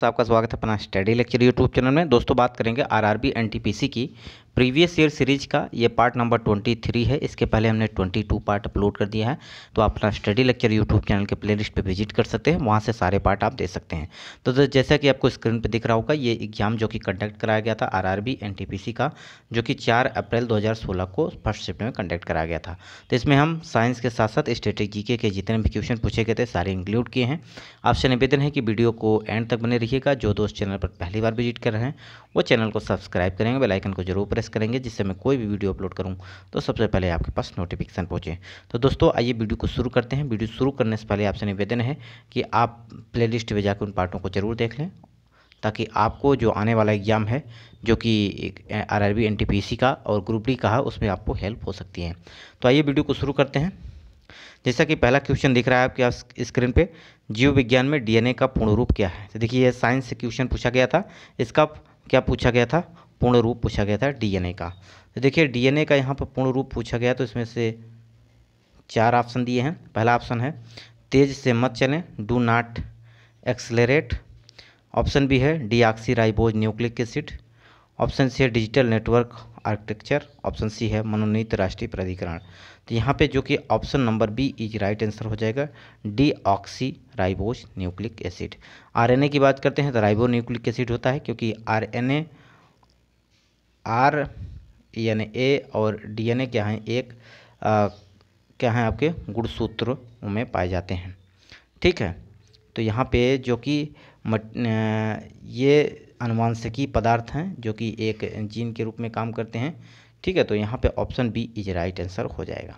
तो आपका स्वागत है अपना स्टडी लेक्चर यूट्यूब चैनल में दोस्तों बात करेंगे आरआरबी एनटीपीसी की प्रीवियस ईयर सीरीज का ये पार्ट नंबर ट्वेंटी थ्री है इसके पहले हमने ट्वेंटी टू पार्ट अपलोड कर दिया है तो आप अपना स्टडी लेक्चर यूट्यूब चैनल के प्लेलिस्ट पे विजिट कर सकते हैं वहाँ से सारे पार्ट आप दे सकते हैं तो, तो जैसा कि आपको स्क्रीन पर दिख रहा होगा ये एग्जाम जो कि कंडक्ट कराया गया था आर आर का जो कि चार अप्रैल दो को फर्स्ट शिफ्ट में कंडक्ट कराया गया था तो इसमें हम साइंस के साथ साथ स्ट्रेटेजी के, के जितने भी क्वेश्चन पूछे गए थे सारे इंक्लूड किए हैं आपसे निवेदन है कि वीडियो को एंड तक बने रहिएगा जो दोस्त चैनल पर पहली बार विजिट कर रहे हैं वो चैनल को सब्सक्राइब करेंगे बेलाइकन को जरूर प्रेस प्रेस करेंगे जिससे मैं कोई भी वीडियो अपलोड करूँ तो सबसे पहले आपके पास नोटिफिकेशन पहुँचे तो दोस्तों आइए वीडियो को शुरू करते हैं वीडियो शुरू करने से पहले आपसे निवेदन है कि आप प्लेलिस्ट पर जाकर उन पार्टों को ज़रूर देख लें ताकि आपको जो आने वाला एग्ज़ाम है जो कि आर आर बी का और ग्रुप डी का है उसमें आपको हेल्प हो सकती है तो आइए वीडियो को शुरू करते हैं जैसा कि पहला क्वेश्चन दिख रहा है आपके स्क्रीन पे जीव विज्ञान में डीएनए का पूर्ण रूप क्या है तो देखिए यह साइंस से क्वेश्चन पूछा गया था इसका क्या पूछा गया था पूर्ण रूप पूछा गया था डीएनए का तो देखिए डीएनए का यहाँ पर पूर्ण रूप पूछा गया तो इसमें से चार ऑप्शन दिए हैं पहला ऑप्शन है तेज से मत चलें do not accelerate option B है oxy ribose nucleic acid option C है digital network architecture option C है मनोनीत राष्ट्रीय प्राधिकरण तो यहाँ पे जो कि option number B is right answer हो जाएगा deoxy ribose nucleic acid RNA की बात करते हैं तो राइबो न्यूक्लिक एसिड होता है क्योंकि आरएनए आर एन ए और डीएनए क्या हैं एक आ, क्या हैं आपके गुणसूत्र में पाए जाते हैं ठीक है तो यहाँ पे जो कि ये अनुवांशिकी पदार्थ हैं जो कि एक जीन के रूप में काम करते हैं ठीक है तो यहाँ पे option B is right answer हो जाएगा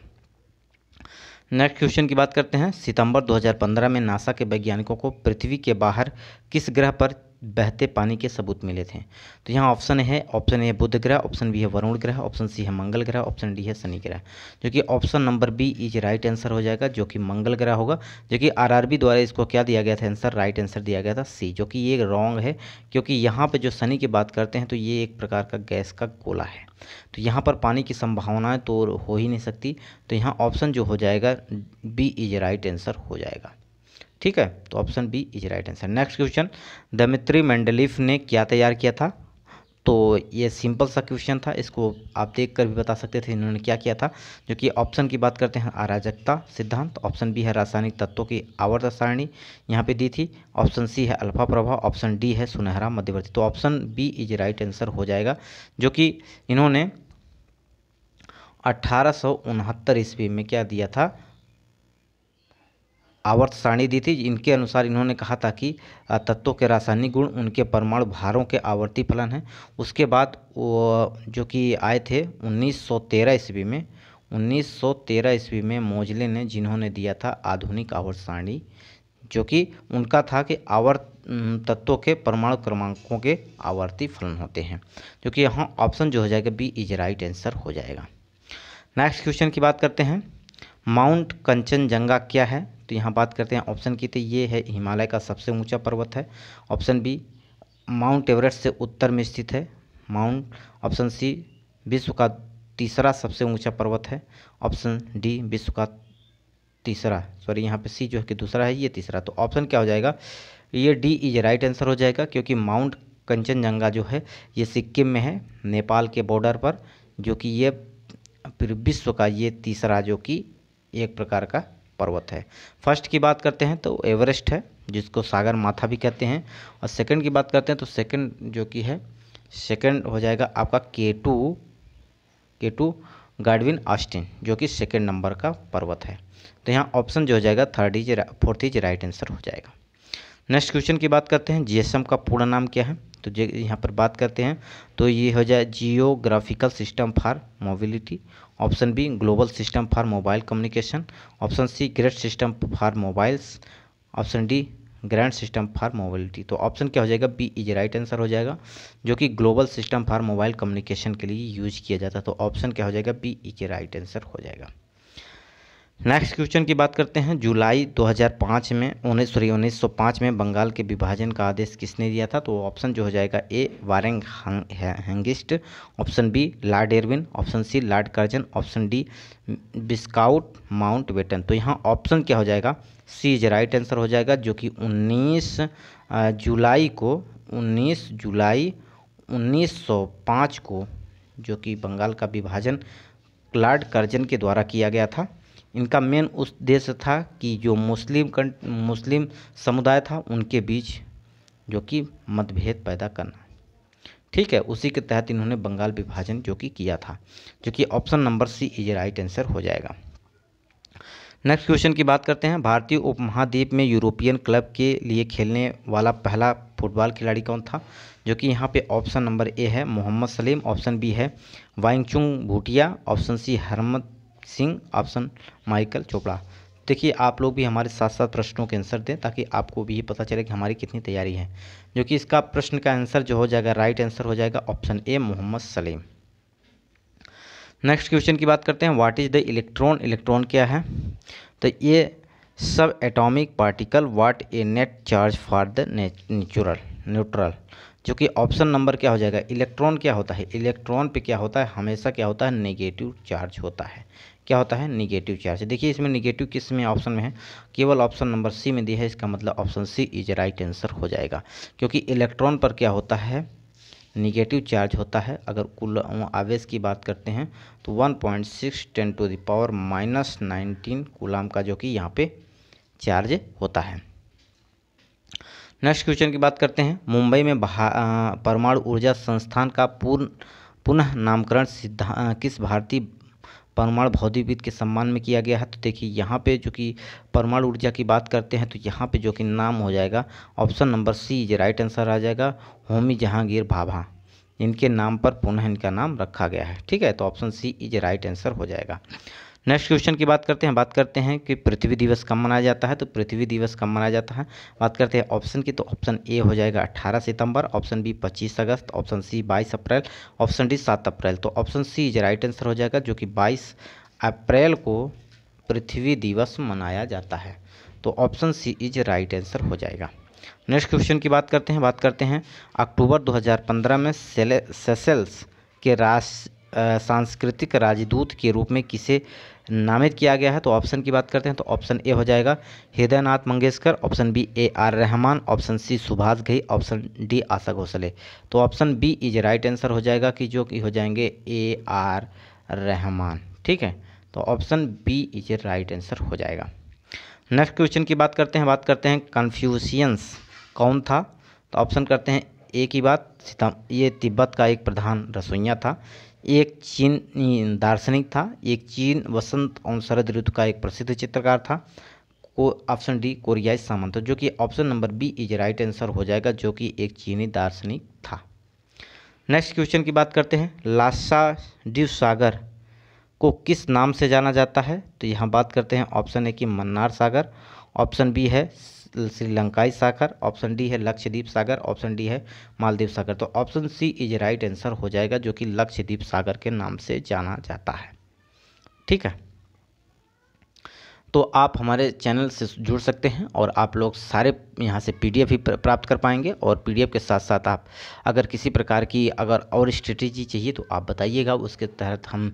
नेक्स्ट क्वेश्चन की बात करते हैं सितंबर 2015 में नासा के वैज्ञानिकों को पृथ्वी के बाहर किस ग्रह पर बहते पानी के सबूत मिले थे तो यहाँ ऑप्शन है ऑप्शन ए है बुध ग्रह ऑप्शन बी है वरुण ग्रह ऑप्शन सी है मंगल ग्रह ऑप्शन डी है शनि ग्रह जो कि option number B is right answer हो जाएगा जो कि मंगल ग्रह होगा जो कि आरआरबी द्वारा इसको क्या दिया गया था आंसर राइट आंसर दिया गया था सी जो कि ये रॉन्ग है क्योंकि यहाँ पर जो शनि की बात करते हैं तो ये एक प्रकार का गैस का गोला है तो यहाँ पर पानी की संभावनाएँ तो हो ही नहीं सकती तो यहाँ ऑप्शन जो हो जाएगा बी इज राइट आंसर हो जाएगा ठीक है तो option B is right answer next question Dmitri Mendeleev ने क्या तैयार किया था तो ये सिंपल सा क्वेश्चन था इसको आप देख कर भी बता सकते थे इन्होंने क्या किया था जो कि ऑप्शन की बात करते हैं अराजकता सिद्धांत ऑप्शन बी है रासायनिक तत्वों की आवर्त सारणी यहाँ पे दी थी ऑप्शन सी है अल्फा प्रभाव ऑप्शन डी है सुनहरा मध्यवर्ती तो option B is right answer हो जाएगा जो कि इन्होंने अट्ठारह ईस्वी में क्या दिया था आवर्त सारणी दी थी इनके अनुसार इन्होंने कहा था कि तत्वों के रासायनिक गुण उनके परमाणु भारों के आवर्ती फलन हैं उसके बाद वो जो कि आए थे 1913 ईस्वी में 1913 ईस्वी में मोजले ने जिन्होंने दिया था आधुनिक आवर्त सारणी जो कि उनका था कि आवर्त तत्वों के परमाणु क्रमांकों के आवर्ती फलन होते हैं जो कि यहाँ ऑप्शन जो हो जाएगा बी इज राइट आंसर हो जाएगा नेक्स्ट क्वेश्चन की बात करते हैं माउंट कंचनजंगा क्या है तो यहाँ बात करते हैं ऑप्शन की तो ये है हिमालय का सबसे ऊंचा पर्वत है ऑप्शन बी माउंट एवरेस्ट से उत्तर में स्थित है माउंट ऑप्शन सी विश्व का तीसरा सबसे ऊंचा पर्वत है ऑप्शन डी विश्व का तीसरा सॉरी यहाँ पे सी जो है कि दूसरा है ये तीसरा तो ऑप्शन क्या हो जाएगा ये डी इज राइट आंसर हो जाएगा क्योंकि माउंट कंचनजंगा जो है ये सिक्किम में है नेपाल के बॉर्डर पर जो कि ये फिर विश्व का ये तीसरा जो कि एक प्रकार का पर्वत है फर्स्ट की बात करते हैं तो एवरेस्ट है जिसको सागर माथा भी कहते हैं और सेकंड की बात करते हैं तो सेकंड जो कि है सेकंड हो जाएगा आपका के टू के टू गाडविन ऑस्टिन जो कि सेकेंड नंबर का पर्वत है तो यहाँ ऑप्शन जो हो जाएगा third is fourth is right answer हो जाएगा नेक्स्ट क्वेश्चन की बात करते हैं जीएसएम का पूरा नाम क्या है तो जे यहाँ पर बात करते हैं तो ये हो जाए geographical system for mobility option B global system for mobile communication option C great system for mobiles option D grand system for mobility तो ऑप्शन क्या हो जाएगा बी इज राइट आंसर हो जाएगा जो कि global system for mobile communication के लिए यूज किया जाता है तो ऑप्शन क्या हो जाएगा बी इज राइट आंसर हो जाएगा नेक्स्ट क्वेश्चन की बात करते हैं जुलाई 2005 में उन्नीस सॉरी उन्नीस में बंगाल के विभाजन का आदेश किसने दिया था तो ऑप्शन जो हो जाएगा ए वारेंग हैंगिस्ट option B Lord Irwin option C Lord Curzon option D viscount Mountbatten तो यहाँ ऑप्शन क्या हो जाएगा सी इज राइट आंसर हो जाएगा जो कि उन्नीस जुलाई को उन्नीस जुलाई उन्नीस को जो कि बंगाल का विभाजन लॉर्ड कर्जन के द्वारा किया गया था इनका मेन उद्देश्य था कि जो मुस्लिम मुस्लिम समुदाय था उनके बीच जो कि मतभेद पैदा करना ठीक है उसी के तहत इन्होंने बंगाल विभाजन जो कि किया था जो कि option number C is right answer हो जाएगा नेक्स्ट क्वेश्चन की बात करते हैं भारतीय उपमहाद्वीप में यूरोपियन क्लब के लिए खेलने वाला पहला फुटबॉल खिलाड़ी कौन था जो कि यहाँ पे ऑप्शन नंबर ए है मोहम्मद सलीम ऑप्शन बी है Bhaichung Bhutia option C Harmeet Singh option Michael Chopra देखिए आप लोग भी हमारे साथ साथ प्रश्नों के आंसर दें ताकि आपको भी ये पता चले कि हमारी कितनी तैयारी है जो कि इसका प्रश्न का आंसर जो हो जाएगा राइट आंसर हो जाएगा option A Mohammed Salim next question की बात करते हैं what is the electron electron क्या है तो ये सब atomic particle what a net charge for the natural neutral जो कि ऑप्शन नंबर क्या हो जाएगा इलेक्ट्रॉन क्या होता है इलेक्ट्रॉन पे क्या होता है हमेशा क्या होता है नेगेटिव चार्ज होता है क्या होता है निगेटिव चार्ज देखिए इसमें निगेटिव किस में ऑप्शन में है केवल ऑप्शन नंबर सी में दिया है इसका मतलब option C is right answer हो जाएगा क्योंकि इलेक्ट्रॉन पर क्या होता है निगेटिव चार्ज होता है अगर कुल आवेश की बात करते हैं तो 1.6 point six ten to the power minus nineteen coulomb का जो कि यहाँ पे चार्ज होता है नेक्स्ट क्वेश्चन की बात करते हैं मुंबई में परमाणु ऊर्जा संस्थान का पूर्ण पुनः नामकरण सिद्धा किस भारतीय परमाणु भौतिकविद के सम्मान में किया गया है तो देखिए यहाँ पे जो कि परमाणु ऊर्जा की बात करते हैं तो यहाँ पे जो कि नाम हो जाएगा ऑप्शन नंबर सी ये राइट आंसर आ जाएगा होमी जहांगीर भाभा इनके नाम पर पुनः इनका नाम रखा गया है ठीक है तो option C is right answer हो जाएगा नेक्स्ट क्वेश्चन की बात करते हैं बात करते हैं कि पृथ्वी दिवस कब मनाया जाता है तो पृथ्वी दिवस कब मनाया जाता है बात करते हैं ऑप्शन की तो ऑप्शन ए हो जाएगा 18 सितंबर ऑप्शन बी 25 अगस्त ऑप्शन सी 22 अप्रैल ऑप्शन डी 7 अप्रैल तो option C is right answer हो जाएगा जो कि 22 अप्रैल को पृथ्वी दिवस मनाया जाता है तो option C is right answer हो जाएगा नेक्स्ट क्वेश्चन की बात करते हैं बात करते हैं अक्टूबर 2015 में सेले सेसेल्स के राष्ट्र सांस्कृतिक राजदूत के रूप में किसे नामित किया गया है तो ऑप्शन की बात करते हैं तो ऑप्शन ए हो जाएगा Hridaynath Mangeshkar option B A R Rahman option C Subhash Ghai option D Asha Bhosle तो option B is right answer हो जाएगा कि जो कि हो जाएंगे ए आर रहमान ठीक है तो option B is right answer हो जाएगा नेक्स्ट क्वेश्चन की बात करते हैं बात करते हैं कन्फ्यूशियंस कौन था तो ऑप्शन करते हैं एक ही बात सितम ये तिब्बत का एक प्रधान रसोइया था एक चीन दार्शनिक था एक चीन वसंत और शरद ऋतु का एक प्रसिद्ध चित्रकार था को ऑप्शन डी कोरियाई सामंत जो कि option number B is right answer हो जाएगा जो कि एक चीनी दार्शनिक था नेक्स्ट क्वेश्चन की बात करते हैं लासा ड्यू सागर को किस नाम से जाना जाता है तो यहाँ बात करते हैं ऑप्शन ए की मन्नार सागर ऑप्शन बी है श्रीलंकाई सागर ऑप्शन डी है लक्षद्वीप सागर ऑप्शन डी है मालदीव सागर तो option C is right answer हो जाएगा जो कि लक्षद्वीप सागर के नाम से जाना जाता है ठीक है तो आप हमारे चैनल से जुड़ सकते हैं और आप लोग सारे यहाँ से पीडीएफ भी प्राप्त कर पाएंगे और पीडीएफ के साथ साथ आप अगर किसी प्रकार की अगर और स्ट्रेटजी चाहिए तो आप बताइएगा उसके तहत हम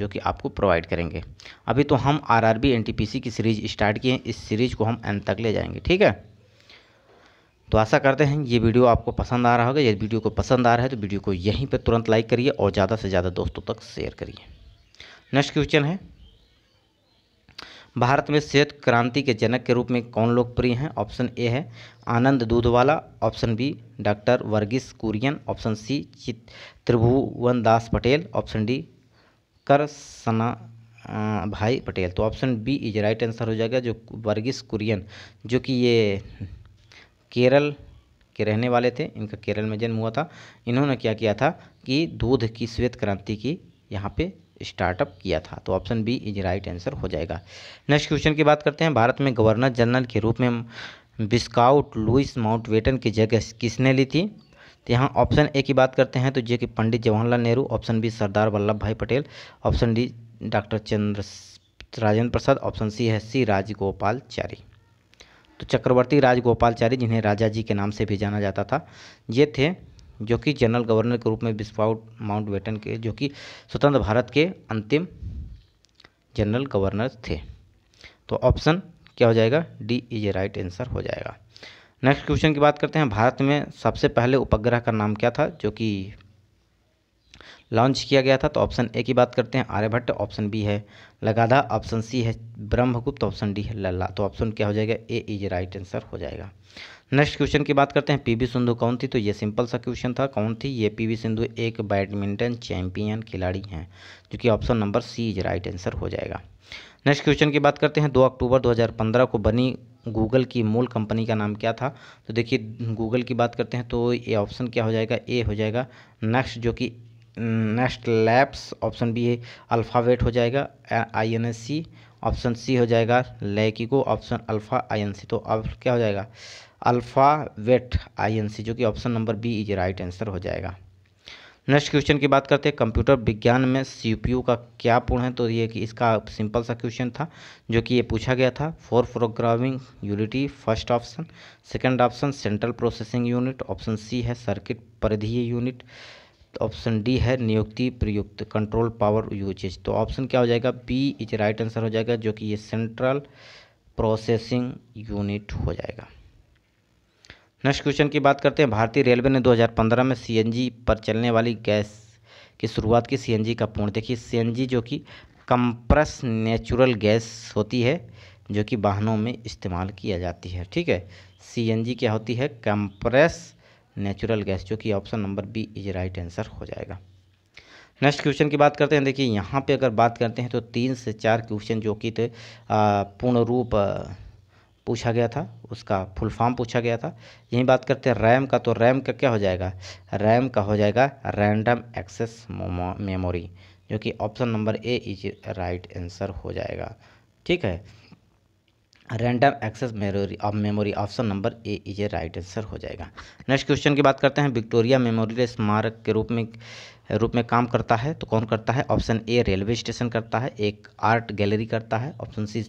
जो कि आपको प्रोवाइड करेंगे अभी तो हम आरआरबी एनटीपीसी की सीरीज़ स्टार्ट किए हैं इस सीरीज़ को हम एंड तक ले जाएंगे ठीक है तो आशा करते हैं ये वीडियो आपको पसंद आ रहा होगा यदि वीडियो को पसंद आ रहा है तो वीडियो को यहीं पर तुरंत लाइक करिए और ज़्यादा से ज़्यादा दोस्तों तक शेयर करिए नेक्स्ट क्वेश्चन है भारत में श्वेत क्रांति के जनक के रूप में कौन लोकप्रिय हैं ऑप्शन ए है आनंद दूधवाला option B doctor Verghese Kurien option C चित Tribhuvan Das Patel option D Karsan bhai Patel तो option B is right answer हो जाएगा जो वर्गीस कुरियन जो कि ये केरल के रहने वाले थे इनका केरल में जन्म हुआ था इन्होंने क्या किया था कि दूध की श्वेत क्रांति की यहाँ पे स्टार्टअप किया था तो option B is right answer हो जाएगा नेक्स्ट क्वेश्चन की बात करते हैं भारत में गवर्नर जनरल के रूप में बिस्काउट लुइस माउंट की जगह किसने ली थी तो यहाँ ऑप्शन ए की बात करते हैं तो जे कि Pandit Jawaharlal Nehru option B Sardar Vallabh bhai Patel option D doctor Chandra Rajendra Prasad option C है सी राजगोपालचारी तो चक्रवर्ती राजगोपालचारी जिन्हें राजा जी के नाम से भी जाना जाता था ये थे जो कि जनरल गवर्नर के रूप में बिस्पाउट बेटन के जो कि स्वतंत्र भारत के अंतिम जनरल गवर्नर थे तो ऑप्शन क्या हो जाएगा D is a right answer हो जाएगा नेक्स्ट क्वेश्चन की बात करते हैं भारत में सबसे पहले उपग्रह का नाम क्या था जो कि लॉन्च किया गया था तो ऑप्शन ए की बात करते हैं आर्यभट्ट ऑप्शन बी है लगाधा ऑप्शन सी है ब्रह्मगुप्त ऑप्शन डी है लल्ला तो ऑप्शन क्या हो जाएगा ए इज राइट आंसर हो जाएगा नेक्स्ट क्वेश्चन की बात करते हैं पीवी सिंधु कौन थी तो ये सिंपल सा क्वेश्चन था कौन थी ये पीवी सिंधु एक बैडमिंटन चैंपियन खिलाड़ी हैं जो कि option number C is right answer हो जाएगा नेक्स्ट क्वेश्चन की बात करते हैं दो अक्टूबर 2015 को बनी गूगल की मूल कंपनी का नाम क्या था तो देखिए गूगल की बात करते हैं तो ये ऑप्शन क्या हो जाएगा ए हो जाएगा नेक्स्ट जो कि next labs option B alphabet हो जाएगा I N S C option C हो जाएगा को option alpha I N C तो अब क्या हो जाएगा अल्फ़ावेट आई एन सी जो कि option number B is right answer हो जाएगा नेक्स्ट क्वेश्चन की बात करते हैं कंप्यूटर विज्ञान में सीपीयू का क्या पूर्ण है तो ये कि इसका सिंपल सा क्वेश्चन था जो कि ये पूछा गया था for programming unity first option second option central processing unit option C है सर्किट परिधीय यूनिट ऑप्शन डी है नियुक्ति प्रयुक्त कंट्रोल पावर यूजेज तो ऑप्शन क्या हो जाएगा बी इज राइट आंसर हो जाएगा जो कि ये सेंट्रल प्रोसेसिंग यूनिट हो जाएगा नेक्स्ट क्वेश्चन की बात करते हैं भारतीय रेलवे ने 2015 में सीएनजी पर चलने वाली गैस की शुरुआत की सीएनजी का पूर्ण देखिए सीएनजी जो कि कंप्रेस नेचुरल गैस होती है जो कि वाहनों में इस्तेमाल किया जाती है ठीक है सीएनजी क्या होती है कंप्रेस नेचुरल गैस जो कि option number B is right answer हो जाएगा नेक्स्ट क्वेश्चन की बात करते हैं देखिए यहाँ पर अगर बात करते हैं तो तीन से चार क्वेश्चन जो कि पूर्ण रूप पूछा गया था उसका फुल फॉर्म पूछा गया था यही बात करते हैं रैम का तो रैम का क्या हो जाएगा रैम का हो जाएगा रैंडम एक्सेस मेमोरी जो कि option number A is right answer हो जाएगा ठीक है random access memory of memory option number A is a right answer हो जाएगा नेक्स्ट क्वेश्चन की बात करते हैं विक्टोरिया मेमोरियल स्मारक के रूप में रूप में काम करता है तो कौन करता है ऑप्शन ए रेलवे स्टेशन करता है एक आर्ट गैलरी करता है ऑप्शन सी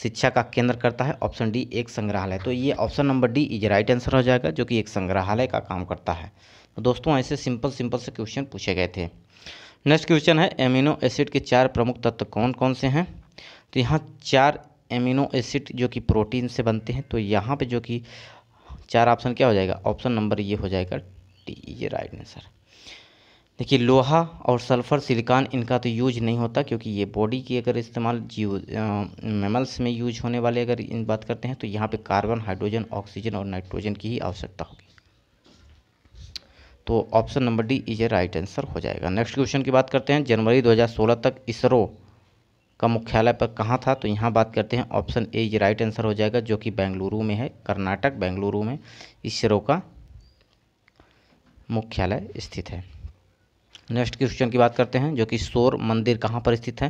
शिक्षा का केंद्र करता है ऑप्शन डी एक संग्रहालय तो ये option number D is right answer हो जाएगा जो कि एक संग्रहालय का काम करता है तो दोस्तों ऐसे सिंपल सिंपल से क्वेश्चन पूछे गए थे नेक्स्ट क्वेश्चन है एमिनो एसिड के चार प्रमुख तत्व कौन कौन से हैं तो यहाँ चार एमिनो एसिड जो कि प्रोटीन से बनते हैं तो यहाँ पे जो कि चार ऑप्शन क्या हो जाएगा ऑप्शन नंबर ये हो जाएगा टी ये राइट आंसर देखिए लोहा और सल्फ़र सिलिकॉन इनका तो यूज नहीं होता क्योंकि ये बॉडी की अगर इस्तेमाल जीव मेमल्स में यूज होने वाले अगर इन बात करते हैं तो यहाँ पे कार्बन हाइड्रोजन ऑक्सीजन और नाइट्रोजन की ही आवश्यकता होगी तो option number D is a right answer हो जाएगा नेक्स्ट क्वेश्चन की बात करते हैं जनवरी दो तक इसरो का मुख्यालय पर कहाँ था तो यहाँ बात करते हैं option A is right answer हो जाएगा जो कि बेंगलुरु में है कर्नाटक बेंगलुरु में इसरो का मुख्यालय स्थित है नेक्स्ट क्वेश्चन की बात करते हैं जो कि सोर मंदिर कहाँ पर स्थित है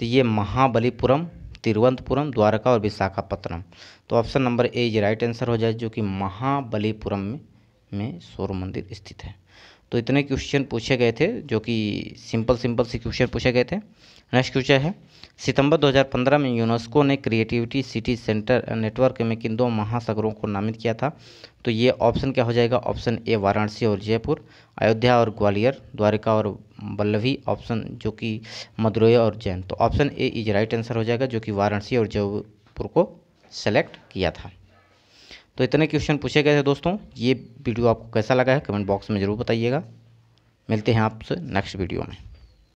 तो ये महाबलीपुरम तिरुवंतपुरम द्वारका और विशाखापत्तनम तो ऑप्शन नंबर ए ये राइट आंसर हो जाए जो कि महाबलीपुरम में, में सोर मंदिर स्थित है तो इतने क्वेश्चन पूछे गए थे जो कि सिंपल सिंपल से क्वेश्चन पूछे गए थे नेक्स्ट क्वेश्चन है सितंबर 2015 में यूनेस्को ने क्रिएटिविटी सिटी सेंटर नेटवर्क में किन दो महासागरों को नामित किया था तो ये ऑप्शन क्या हो जाएगा ऑप्शन ए वाराणसी और जयपुर अयोध्या और ग्वालियर द्वारिका और बल्लभी ऑप्शन जो कि मदुरई और जैन तो option A is right answer हो जाएगा जो कि वाराणसी और जयपुर को सेलेक्ट किया था तो इतने क्वेश्चन पूछे गए थे दोस्तों ये वीडियो आपको कैसा लगा है कमेंट बॉक्स में ज़रूर बताइएगा मिलते हैं आपसे नेक्स्ट वीडियो में